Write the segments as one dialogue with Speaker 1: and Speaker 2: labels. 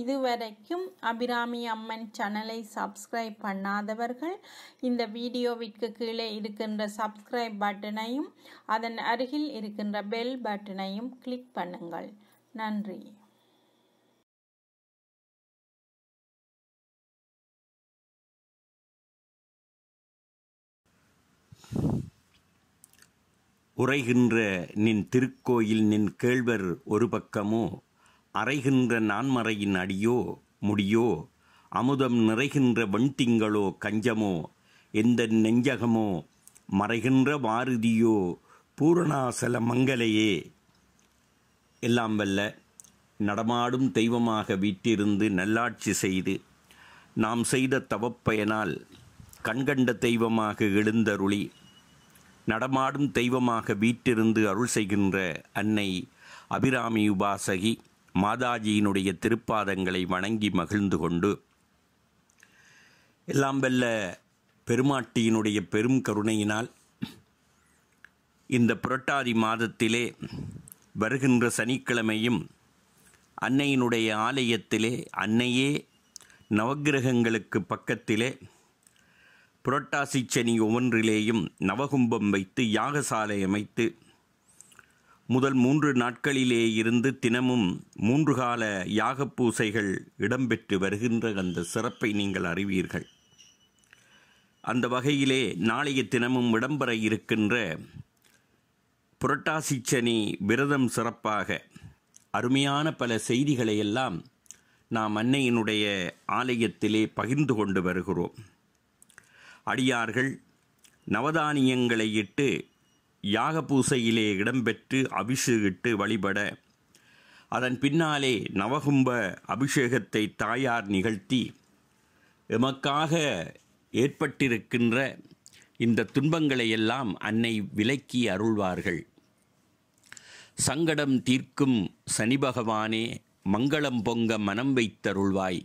Speaker 1: இதுவரைக்கும் அபிராமி அம்மன் சேனலை சப்ஸ்கிரைப் பண்ணாதவர்கள் இந்த வீடியோவிற்கு கீழே இருக்கின்ற சப்ஸ்கிரைப் பட்டனையும் அதன் அருகில் இருக்கின்ற பெல் பட்டனையும் கிளிக் பண்ணுங்கள் நன்றி உரைகின்ற நின் திருக்கோயில் நின் கேழ்வர் ஒரு பக்கமோ அறைகின்ற நான்மறையின் அடியோ முடியோ அமுதம் நிறைகின்ற வெண்திங்களோ கஞ்சமோ எந்த நெஞ்சகமோ மறைகின்ற வாருதியோ பூரணாசல மங்கலையே எல்லாம் வல்ல நடமாடும் தெய்வமாக வீட்டிருந்து நல்லாட்சி செய்து நாம் செய்த தவப்பயனால் கண்கண்ட தெய்வமாக எழுந்தருளி நடமாடும் தெய்வமாக வீட்டிருந்து அருள் செய்கின்ற அன்னை அபிராமி உபாசகி மாதாஜியினுடைய திருப்பாதங்களை வணங்கி மகிழ்ந்து கொண்டு எல்லாம் வெல்ல பெருமாட்டியினுடைய பெரும் கருணையினால் இந்த புரட்டாதி மாதத்திலே வருகின்ற சனிக்கிழமையும் அன்னையினுடைய ஆலயத்திலே அன்னையே நவகிரகங்களுக்கு பக்கத்திலே புரட்டாசி சனி ஒவ்வொன்றிலேயும் நவகும்பம் வைத்து யாகசாலை அமைத்து முதல் மூன்று நாட்களிலே இருந்து தினமும் மூன்று கால யாகப்பூசைகள் பூசைகள் இடம்பெற்று வருகின்ற அந்த சிறப்பை நீங்கள் அறிவீர்கள் அந்த வகையிலே நாளைய தினமும் இடம்பெற இருக்கின்ற புரட்டாசி சனி விரதம் சிறப்பாக அருமையான பல செய்திகளை எல்லாம் நாம் அன்னையினுடைய ஆலயத்திலே பகிர்ந்து கொண்டு வருகிறோம் அடியார்கள் நவதானியங்களை இட்டு யாக பூசையிலே இடம்பெற்று அபிஷேகிட்டு வழிபட அதன் பின்னாலே நவகும்ப அபிஷேகத்தை தாயார் நிகழ்த்தி எமக்காக ஏற்பட்டிருக்கின்ற இந்த துன்பங்களையெல்லாம் அன்னை விலக்கி அருள்வார்கள் சங்கடம் தீர்க்கும் சனி பகவானே மங்களம் பொங்க மனம் வைத்தருள்வாய்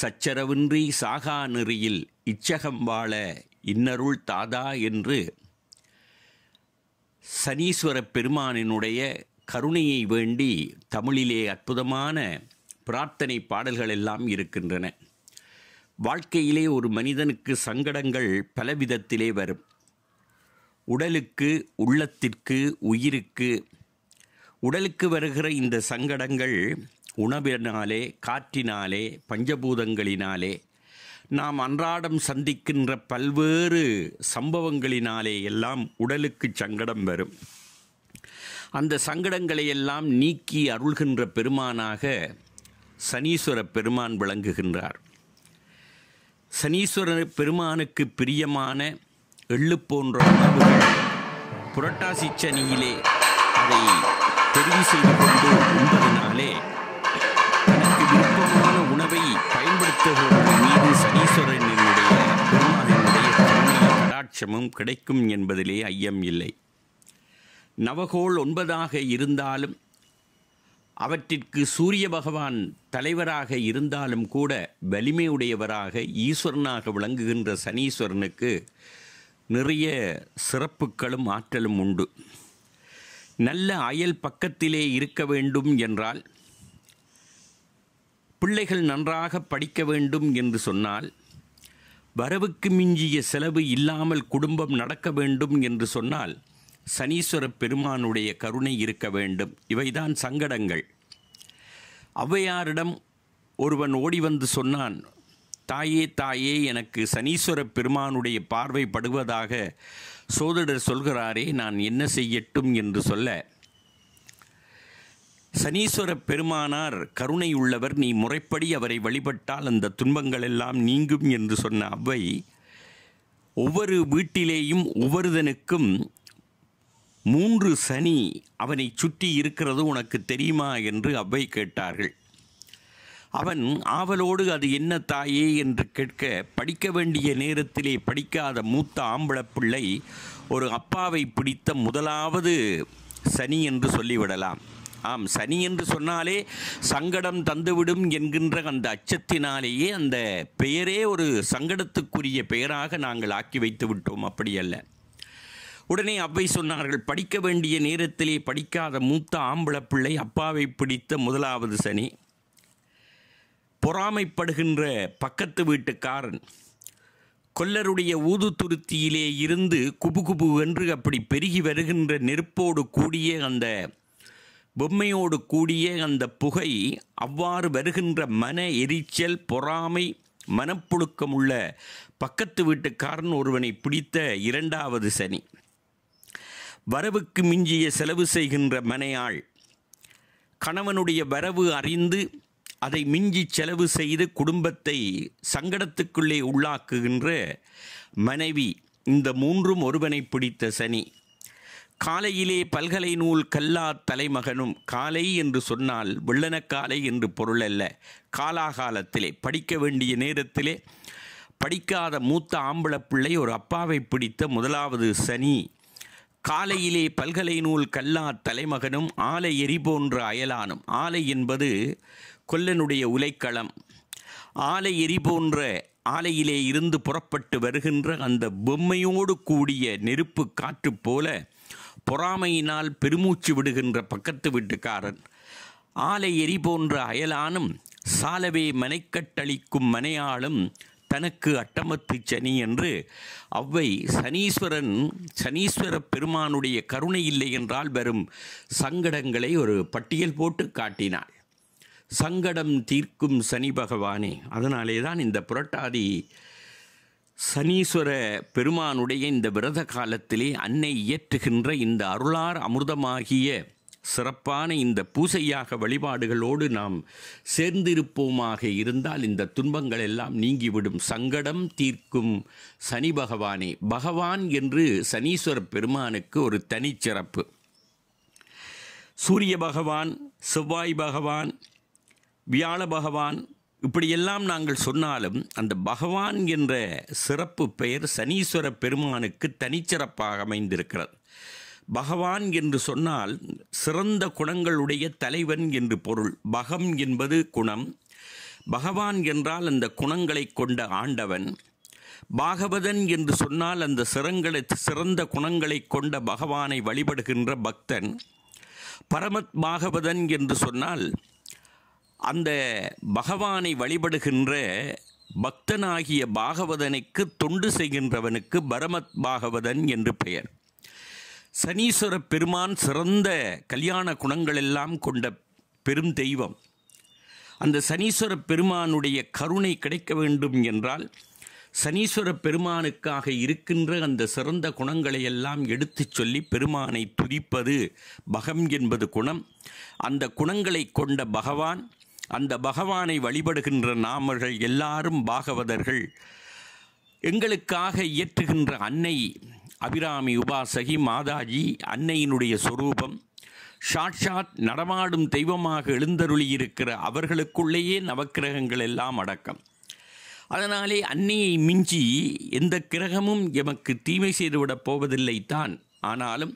Speaker 1: சச்சரவின்றி சாகா நெறியில் இச்சகம் வாழ இன்னருள் தாதா என்று சனீஸ்வர பெருமானினுடைய கருணையை வேண்டி தமிழிலே அற்புதமான பிரார்த்தனை பாடல்கள் எல்லாம் இருக்கின்றன வாழ்க்கையிலே ஒரு மனிதனுக்கு சங்கடங்கள் பலவிதத்திலே வரும் உடலுக்கு உள்ளத்திற்கு உயிருக்கு உடலுக்கு வருகிற இந்த சங்கடங்கள் உணவினாலே காற்றினாலே பஞ்சபூதங்களினாலே நாம் அன்றாடம் சந்திக்கின்ற பல்வேறு சம்பவங்களினாலே எல்லாம் உடலுக்கு சங்கடம் வரும் அந்த சங்கடங்களை எல்லாம் நீக்கி அருள்கின்ற பெருமானாக சனீஸ்வர பெருமான் விளங்குகின்றார் சனீஸ்வர பெருமானுக்கு பிரியமான எள்ளு போன்ற உணவுகள் புரட்டாசி சனியிலே அதை தெரிவு செய்து கொண்டு உண்பதனாலே எனக்கு விருப்பமான முன்னேற்றமும் கிடைக்கும் என்பதிலே ஐயம் இல்லை நவகோள் ஒன்பதாக இருந்தாலும் அவற்றிற்கு சூரிய பகவான் தலைவராக இருந்தாலும் கூட வலிமையுடையவராக ஈஸ்வரனாக விளங்குகின்ற சனீஸ்வரனுக்கு நிறைய சிறப்புகளும் ஆற்றலும் உண்டு நல்ல அயல் பக்கத்திலே இருக்க வேண்டும் என்றால் பிள்ளைகள் நன்றாக படிக்க வேண்டும் என்று சொன்னால் வரவுக்கு மிஞ்சிய செலவு இல்லாமல் குடும்பம் நடக்க வேண்டும் என்று சொன்னால் சனீஸ்வர பெருமானுடைய கருணை இருக்க வேண்டும் இவைதான் சங்கடங்கள் ஔவையாரிடம் ஒருவன் ஓடி வந்து சொன்னான் தாயே தாயே எனக்கு சனீஸ்வர பெருமானுடைய பார்வை படுவதாக சோதிடர் சொல்கிறாரே நான் என்ன செய்யட்டும் என்று சொல்ல சனீஸ்வர பெருமானார் கருணை உள்ளவர் நீ முறைப்படி அவரை வழிபட்டால் அந்த துன்பங்கள் எல்லாம் நீங்கும் என்று சொன்ன அவ்வை ஒவ்வொரு வீட்டிலேயும் ஒவ்வொருதனுக்கும் மூன்று சனி அவனை சுற்றி இருக்கிறது உனக்கு தெரியுமா என்று அவ்வை கேட்டார்கள் அவன் ஆவலோடு அது என்ன தாயே என்று கேட்க படிக்க வேண்டிய நேரத்திலே படிக்காத மூத்த ஆம்பளப்பிள்ளை ஒரு அப்பாவை பிடித்த முதலாவது சனி என்று சொல்லிவிடலாம் ஆம் சனி என்று சொன்னாலே சங்கடம் தந்துவிடும் என்கின்ற அந்த அச்சத்தினாலேயே அந்த பெயரே ஒரு சங்கடத்துக்குரிய பெயராக நாங்கள் ஆக்கி வைத்து விட்டோம் அப்படியல்ல உடனே அவ்வை சொன்னார்கள் படிக்க வேண்டிய நேரத்திலே படிக்காத மூத்த பிள்ளை அப்பாவை பிடித்த முதலாவது சனி பொறாமைப்படுகின்ற பக்கத்து வீட்டுக்காரன் கொல்லருடைய ஊது துருத்தியிலே இருந்து குபு குபு என்று அப்படி பெருகி வருகின்ற நெருப்போடு கூடிய அந்த பொம்மையோடு கூடிய அந்த புகை அவ்வாறு வருகின்ற மன எரிச்சல் பொறாமை மனப்புழுக்கம் உள்ள பக்கத்து வீட்டுக்காரன் ஒருவனை பிடித்த இரண்டாவது சனி வரவுக்கு மிஞ்சிய செலவு செய்கின்ற மனையாள் கணவனுடைய வரவு அறிந்து அதை மிஞ்சி செலவு செய்து குடும்பத்தை சங்கடத்துக்குள்ளே உள்ளாக்குகின்ற மனைவி இந்த மூன்றும் ஒருவனை பிடித்த சனி காலையிலே பல்கலை நூல் கல்லா தலைமகனும் காலை என்று சொன்னால் வெள்ளனக்காலை என்று பொருள் அல்ல காலாகாலத்திலே படிக்க வேண்டிய நேரத்திலே படிக்காத மூத்த பிள்ளை ஒரு அப்பாவை பிடித்த முதலாவது சனி காலையிலே பல்கலை நூல் கல்லா தலைமகனும் ஆலை எரி போன்ற அயலானும் ஆலை என்பது கொல்லனுடைய உலைக்களம் ஆலை எரி போன்ற ஆலையிலே இருந்து புறப்பட்டு வருகின்ற அந்த பொம்மையோடு கூடிய நெருப்பு காற்று போல பொறாமையினால் பெருமூச்சு விடுகின்ற பக்கத்து வீட்டுக்காரன் ஆலை எரி போன்ற அயலானும் சாலவே மனைக்கட்டளிக்கும் மனையாளும் தனக்கு அட்டமத்து சனி என்று அவ்வை சனீஸ்வரன் சனீஸ்வர பெருமானுடைய கருணை இல்லை என்றால் வரும் சங்கடங்களை ஒரு பட்டியல் போட்டு காட்டினாள் சங்கடம் தீர்க்கும் சனி பகவானே அதனாலே தான் இந்த புரட்டாதி சனீஸ்வர பெருமானுடைய இந்த விரத காலத்திலே அன்னை இயற்றுகின்ற இந்த அருளார் அமிர்தமாகிய சிறப்பான இந்த பூசையாக வழிபாடுகளோடு நாம் சேர்ந்திருப்போமாக இருந்தால் இந்த துன்பங்கள் எல்லாம் நீங்கிவிடும் சங்கடம் தீர்க்கும் சனி பகவானே பகவான் என்று சனீஸ்வர பெருமானுக்கு ஒரு தனிச்சிறப்பு சூரிய பகவான் செவ்வாய் பகவான் வியாழ பகவான் இப்படியெல்லாம் நாங்கள் சொன்னாலும் அந்த பகவான் என்ற சிறப்பு பெயர் சனீஸ்வர பெருமானுக்கு தனிச்சிறப்பாக அமைந்திருக்கிறது பகவான் என்று சொன்னால் சிறந்த குணங்களுடைய தலைவன் என்று பொருள் பகம் என்பது குணம் பகவான் என்றால் அந்த குணங்களை கொண்ட ஆண்டவன் பாகவதன் என்று சொன்னால் அந்த சிறங்களை சிறந்த குணங்களை கொண்ட பகவானை வழிபடுகின்ற பக்தன் பரமத் பாகவதன் என்று சொன்னால் அந்த பகவானை வழிபடுகின்ற பக்தனாகிய பாகவதனுக்கு தொண்டு செய்கின்றவனுக்கு பரமத் பாகவதன் என்று பெயர் சனீஸ்வர பெருமான் சிறந்த கல்யாண குணங்களெல்லாம் கொண்ட பெரும் தெய்வம் அந்த சனீஸ்வர பெருமானுடைய கருணை கிடைக்க வேண்டும் என்றால் சனீஸ்வர பெருமானுக்காக இருக்கின்ற அந்த சிறந்த குணங்களை எல்லாம் எடுத்துச் சொல்லி பெருமானை துதிப்பது பகம் என்பது குணம் அந்த குணங்களை கொண்ட பகவான் அந்த பகவானை வழிபடுகின்ற நாமர்கள் எல்லாரும் பாகவதர்கள் எங்களுக்காக இயற்றுகின்ற அன்னை அபிராமி உபாசகி மாதாஜி அன்னையினுடைய சொரூபம் சாட்சாத் நடமாடும் தெய்வமாக எழுந்தருளியிருக்கிற அவர்களுக்குள்ளேயே நவக்கிரகங்கள் எல்லாம் அடக்கம் அதனாலே அன்னையை மிஞ்சி எந்த கிரகமும் எமக்கு தீமை செய்துவிடப் போவதில்லை தான் ஆனாலும்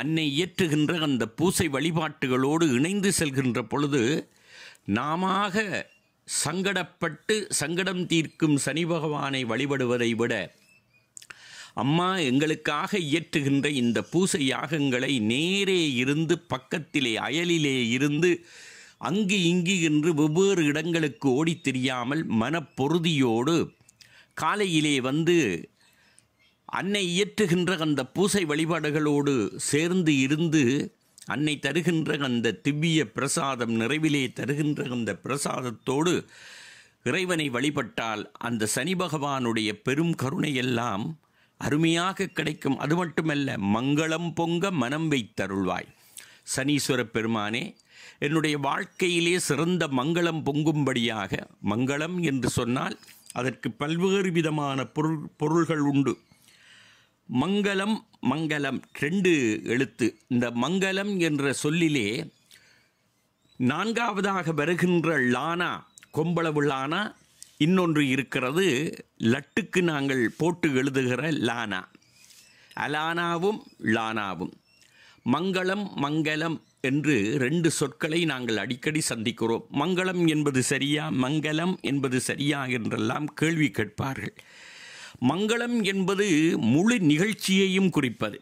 Speaker 1: அன்னை இயற்றுகின்ற அந்த பூசை வழிபாட்டுகளோடு இணைந்து செல்கின்ற பொழுது நாம சங்கடப்பட்டு சங்கடம் தீர்க்கும் சனி பகவானை வழிபடுவதை விட அம்மா எங்களுக்காக இயற்றுகின்ற இந்த பூசை யாகங்களை நேரே இருந்து பக்கத்திலே அயலிலே இருந்து அங்கு இங்கு என்று வெவ்வேறு இடங்களுக்கு ஓடி தெரியாமல் மனப்பொறுதியோடு காலையிலே வந்து அன்னை இயற்றுகின்ற அந்த பூசை வழிபாடுகளோடு சேர்ந்து இருந்து அன்னை தருகின்ற அந்த திவ்ய பிரசாதம் நிறைவிலே தருகின்ற அந்த பிரசாதத்தோடு இறைவனை வழிபட்டால் அந்த சனி பகவானுடைய பெரும் கருணையெல்லாம் அருமையாக கிடைக்கும் அது மட்டுமல்ல மங்களம் பொங்க மனம் வைத்தருள்வாய் சனீஸ்வர பெருமானே என்னுடைய வாழ்க்கையிலே சிறந்த மங்களம் பொங்கும்படியாக மங்களம் என்று சொன்னால் அதற்கு பல்வேறு விதமான பொருள் பொருள்கள் உண்டு மங்களம் மங்களம் ரெண்டு எழுத்து இந்த மங்களம் என்ற சொல்லிலே நான்காவதாக வருகின்ற லானா கொம்பளவு லானா இன்னொன்று இருக்கிறது லட்டுக்கு நாங்கள் போட்டு எழுதுகிற லானா அலானாவும் லானாவும் மங்களம் மங்களம் என்று ரெண்டு சொற்களை நாங்கள் அடிக்கடி சந்திக்கிறோம் மங்களம் என்பது சரியா மங்களம் என்பது சரியா என்றெல்லாம் கேள்வி கேட்பார்கள் மங்களம் என்பது முழு நிகழ்ச்சியையும் குறிப்பது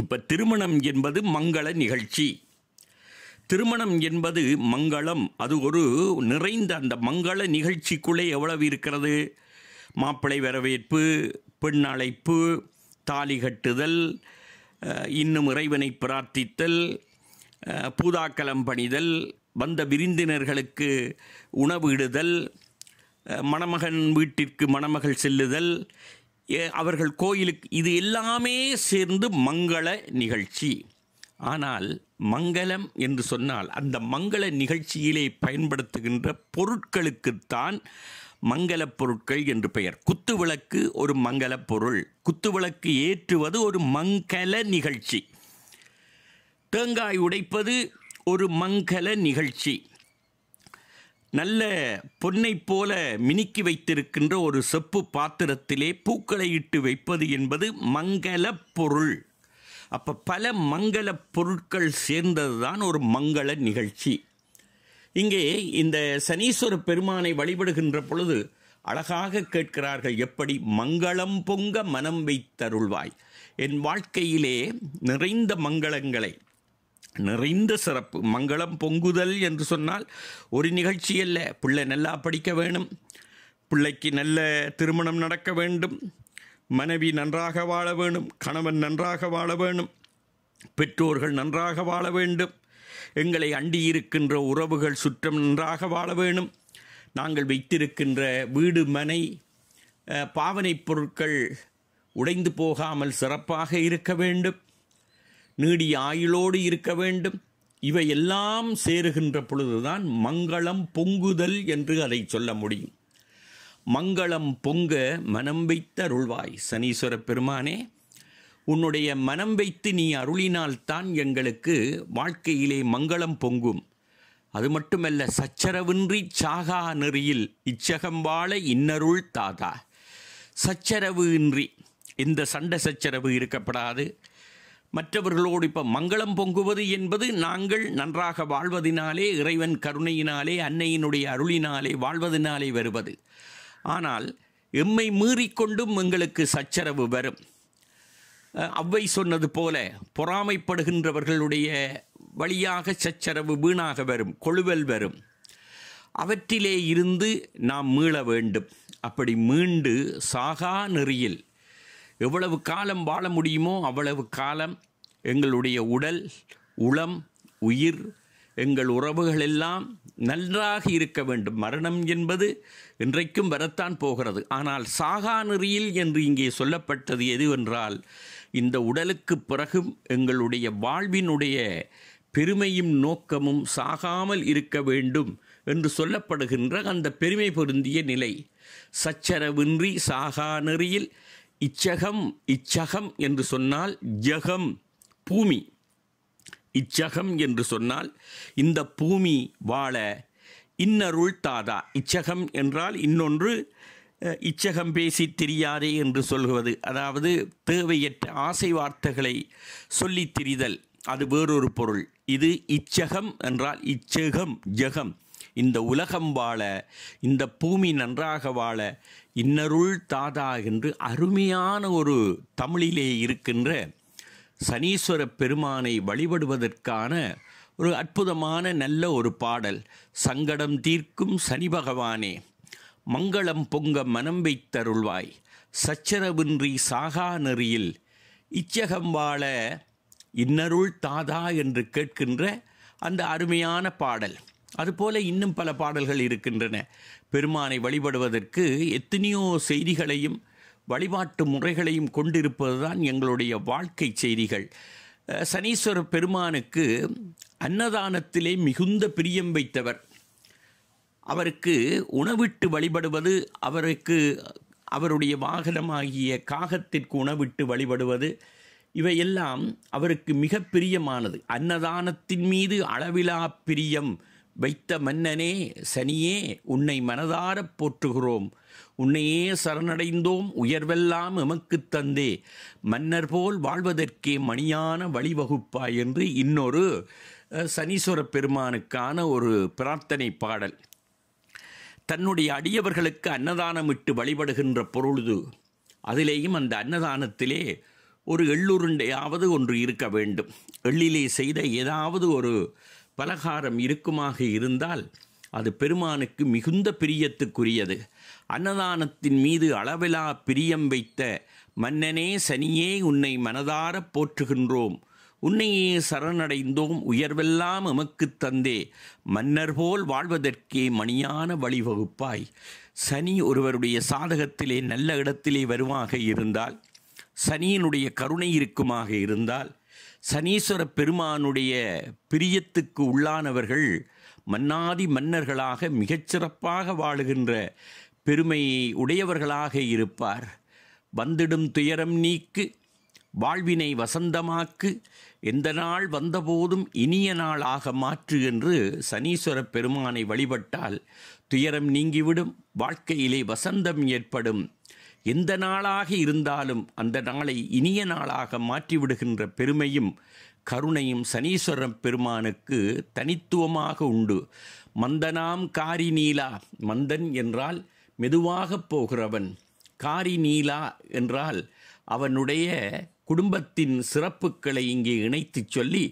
Speaker 1: இப்போ திருமணம் என்பது மங்கள நிகழ்ச்சி திருமணம் என்பது மங்களம் அது ஒரு நிறைந்த அந்த மங்கள நிகழ்ச்சிக்குள்ளே எவ்வளவு இருக்கிறது மாப்பிள்ளை வரவேற்பு பெண் அழைப்பு தாலி கட்டுதல் இன்னும் இறைவனை பிரார்த்தித்தல் பூதாக்கலம் பணிதல் வந்த விருந்தினர்களுக்கு உணவிடுதல் மணமகன் வீட்டிற்கு மணமகள் செல்லுதல் அவர்கள் கோயிலுக்கு இது எல்லாமே சேர்ந்து மங்கள நிகழ்ச்சி ஆனால் மங்களம் என்று சொன்னால் அந்த மங்கள நிகழ்ச்சியிலே பயன்படுத்துகின்ற பொருட்களுக்குத்தான் மங்களப் பொருட்கள் என்று பெயர் குத்துவிளக்கு ஒரு மங்களப் பொருள் குத்துவிளக்கு ஏற்றுவது ஒரு மங்கல நிகழ்ச்சி தேங்காய் உடைப்பது ஒரு மங்கல நிகழ்ச்சி நல்ல பொன்னை போல மினுக்கி வைத்திருக்கின்ற ஒரு செப்பு பாத்திரத்திலே பூக்களை இட்டு வைப்பது என்பது மங்கள பொருள் அப்போ பல மங்கள பொருட்கள் சேர்ந்தது தான் ஒரு மங்கள நிகழ்ச்சி இங்கே இந்த சனீஸ்வர பெருமானை வழிபடுகின்ற பொழுது அழகாக கேட்கிறார்கள் எப்படி மங்களம் பொங்க மனம் வைத்தருள்வாய் என் வாழ்க்கையிலே நிறைந்த மங்களங்களை நிறைந்த சிறப்பு மங்களம் பொங்குதல் என்று சொன்னால் ஒரு நிகழ்ச்சி அல்ல பிள்ளை நல்லா படிக்க வேணும் பிள்ளைக்கு நல்ல திருமணம் நடக்க வேண்டும் மனைவி நன்றாக வாழ வேணும் கணவன் நன்றாக வாழ வேணும் பெற்றோர்கள் நன்றாக வாழ வேண்டும் எங்களை அண்டி இருக்கின்ற உறவுகள் சுற்றம் நன்றாக வாழ வேணும் நாங்கள் வைத்திருக்கின்ற வீடு மனை பாவனைப் பொருட்கள் உடைந்து போகாமல் சிறப்பாக இருக்க வேண்டும் நீடிய ஆயுளோடு இருக்க வேண்டும் இவையெல்லாம் சேருகின்ற பொழுதுதான் மங்களம் பொங்குதல் என்று அதை சொல்ல முடியும் மங்களம் பொங்க மனம் வைத்த அருள்வாய் சனீஸ்வர பெருமானே உன்னுடைய மனம் வைத்து நீ அருளினால்தான் எங்களுக்கு வாழ்க்கையிலே மங்களம் பொங்கும் அது மட்டுமல்ல சச்சரவின்றி சாகா நெறியில் வாழ இன்னருள் தாதா சச்சரவு இன்றி இந்த சண்டை சச்சரவு இருக்கப்படாது மற்றவர்களோடு இப்போ மங்களம் பொங்குவது என்பது நாங்கள் நன்றாக வாழ்வதினாலே இறைவன் கருணையினாலே அன்னையினுடைய அருளினாலே வாழ்வதினாலே வருவது ஆனால் எம்மை மீறிக்கொண்டும் எங்களுக்கு சச்சரவு வரும் அவ்வை சொன்னது போல பொறாமைப்படுகின்றவர்களுடைய வழியாக சச்சரவு வீணாக வரும் கொழுவல் வரும் அவற்றிலே இருந்து நாம் மீள வேண்டும் அப்படி மீண்டு சாகா நெறியில் எவ்வளவு காலம் வாழ முடியுமோ அவ்வளவு காலம் எங்களுடைய உடல் உளம் உயிர் எங்கள் உறவுகள் எல்லாம் நன்றாக இருக்க வேண்டும் மரணம் என்பது இன்றைக்கும் வரத்தான் போகிறது ஆனால் சாகா நெறியில் என்று இங்கே சொல்லப்பட்டது எதுவென்றால் இந்த உடலுக்கு பிறகும் எங்களுடைய வாழ்வினுடைய பெருமையும் நோக்கமும் சாகாமல் இருக்க வேண்டும் என்று சொல்லப்படுகின்ற அந்த பெருமை பொருந்திய நிலை சச்சரவின்றி சாகா நெறியில் இச்சகம் இச்சகம் என்று சொன்னால் ஜகம் பூமி இச்சகம் என்று சொன்னால் இந்த பூமி வாழ இன்னருள் தாதா இச்சகம் என்றால் இன்னொன்று இச்சகம் பேசி தெரியாதே என்று சொல்வது அதாவது தேவையற்ற ஆசை வார்த்தைகளை சொல்லி திரிதல் அது வேறொரு பொருள் இது இச்சகம் என்றால் இச்சகம் ஜகம் இந்த உலகம் வாழ இந்த பூமி நன்றாக வாழ இன்னருள் தாதா என்று அருமையான ஒரு தமிழிலே இருக்கின்ற சனீஸ்வர பெருமானை வழிபடுவதற்கான ஒரு அற்புதமான நல்ல ஒரு பாடல் சங்கடம் தீர்க்கும் சனி பகவானே மங்களம் பொங்க மனம் வைத்தருள்வாய் சச்சரவின்றி சாகா நெறியில் இச்சகம் வாழ இன்னருள் தாதா என்று கேட்கின்ற அந்த அருமையான பாடல் அதுபோல இன்னும் பல பாடல்கள் இருக்கின்றன பெருமானை வழிபடுவதற்கு எத்தனையோ செய்திகளையும் வழிபாட்டு முறைகளையும் கொண்டிருப்பது தான் எங்களுடைய வாழ்க்கை செய்திகள் சனீஸ்வர பெருமானுக்கு அன்னதானத்திலே மிகுந்த பிரியம் வைத்தவர் அவருக்கு உணவிட்டு வழிபடுவது அவருக்கு அவருடைய வாகனமாகிய காகத்திற்கு உணவிட்டு வழிபடுவது இவையெல்லாம் அவருக்கு மிக பிரியமானது அன்னதானத்தின் மீது அளவிலா பிரியம் வைத்த மன்னனே சனியே உன்னை மனதாரப் போற்றுகிறோம் உன்னையே சரணடைந்தோம் உயர்வெல்லாம் எமக்கு தந்தே மன்னர் போல் வாழ்வதற்கே மணியான வழிவகுப்பாய் என்று இன்னொரு சனீஸ்வர பெருமானுக்கான ஒரு பிரார்த்தனை பாடல் தன்னுடைய அடியவர்களுக்கு அன்னதானமிட்டு வழிபடுகின்ற பொருளுது அதிலேயும் அந்த அன்னதானத்திலே ஒரு எள்ளுருண்டையாவது ஒன்று இருக்க வேண்டும் எள்ளிலே செய்த ஏதாவது ஒரு பலகாரம் இருக்குமாக இருந்தால் அது பெருமானுக்கு மிகுந்த பிரியத்துக்குரியது அன்னதானத்தின் மீது அளவிலா பிரியம் வைத்த மன்னனே சனியே உன்னை மனதார போற்றுகின்றோம் உன்னையே சரணடைந்தோம் உயர்வெல்லாம் எமக்கு தந்தே மன்னர் போல் வாழ்வதற்கே மணியான வழிவகுப்பாய் சனி ஒருவருடைய சாதகத்திலே நல்ல இடத்திலே வருவாக இருந்தால் சனியினுடைய கருணை இருக்குமாக இருந்தால் சனீஸ்வர பெருமானுடைய பிரியத்துக்கு உள்ளானவர்கள் மன்னாதி மன்னர்களாக மிகச்சிறப்பாக வாழுகின்ற பெருமையை உடையவர்களாக இருப்பார் வந்திடும் துயரம் நீக்கு வாழ்வினை வசந்தமாக்கு எந்த நாள் வந்தபோதும் இனிய நாளாக மாற்று என்று சனீஸ்வர பெருமானை வழிபட்டால் துயரம் நீங்கிவிடும் வாழ்க்கையிலே வசந்தம் ஏற்படும் எந்த நாளாக இருந்தாலும் அந்த நாளை இனிய நாளாக மாற்றிவிடுகின்ற பெருமையும் கருணையும் சனீஸ்வரம் பெருமானுக்கு தனித்துவமாக உண்டு மந்தனாம் காரி நீலா மந்தன் என்றால் மெதுவாக போகிறவன் காரி நீலா என்றால் அவனுடைய குடும்பத்தின் சிறப்புகளை இங்கே இணைத்துச் சொல்லி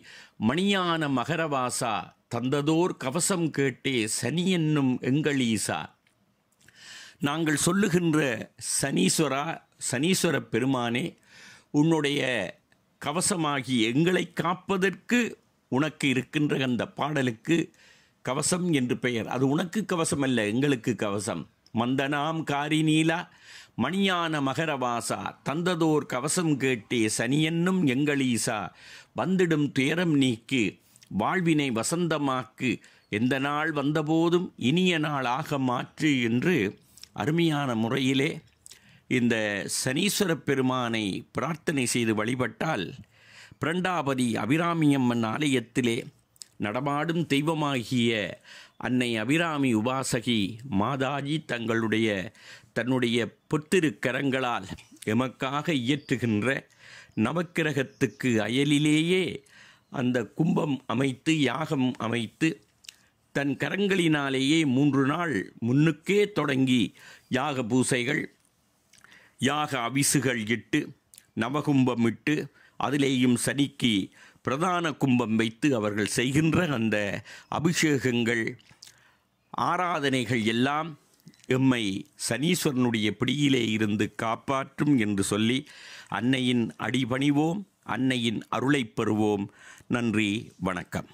Speaker 1: மணியான மகரவாசா தந்ததோர் கவசம் கேட்டே சனி என்னும் எங்களீசா நாங்கள் சொல்லுகின்ற சனீஸ்வரா சனீஸ்வர பெருமானே உன்னுடைய கவசமாகி எங்களை காப்பதற்கு உனக்கு இருக்கின்ற அந்த பாடலுக்கு கவசம் என்று பெயர் அது உனக்கு கவசம் அல்ல எங்களுக்கு கவசம் மந்தனாம் காரி நீலா மணியான மகரவாசா தந்ததோர் கவசம் கேட்டே சனியன்னும் எங்களீசா வந்திடும் துயரம் நீக்கி வாழ்வினை வசந்தமாக்கு எந்த நாள் வந்தபோதும் இனிய நாள் ஆக மாற்று என்று அருமையான முறையிலே இந்த சனீஸ்வர பெருமானை பிரார்த்தனை செய்து வழிபட்டால் பிரண்டாபதி அபிராமியம்மன் ஆலயத்திலே நடமாடும் தெய்வமாகிய அன்னை அபிராமி உபாசகி மாதாஜி தங்களுடைய தன்னுடைய பொத்திருக்கரங்களால் எமக்காக இயற்றுகின்ற நவக்கிரகத்துக்கு அயலிலேயே அந்த கும்பம் அமைத்து யாகம் அமைத்து தன் கரங்களினாலேயே மூன்று நாள் முன்னுக்கே தொடங்கி யாக பூசைகள் யாக அவிசுகள் இட்டு நவகும்பம் இட்டு அதிலேயும் சனிக்கு பிரதான கும்பம் வைத்து அவர்கள் செய்கின்ற அந்த அபிஷேகங்கள் ஆராதனைகள் எல்லாம் எம்மை சனீஸ்வரனுடைய பிடியிலே இருந்து காப்பாற்றும் என்று சொல்லி அன்னையின் அடிபணிவோம் அன்னையின் அருளைப் பெறுவோம் நன்றி வணக்கம்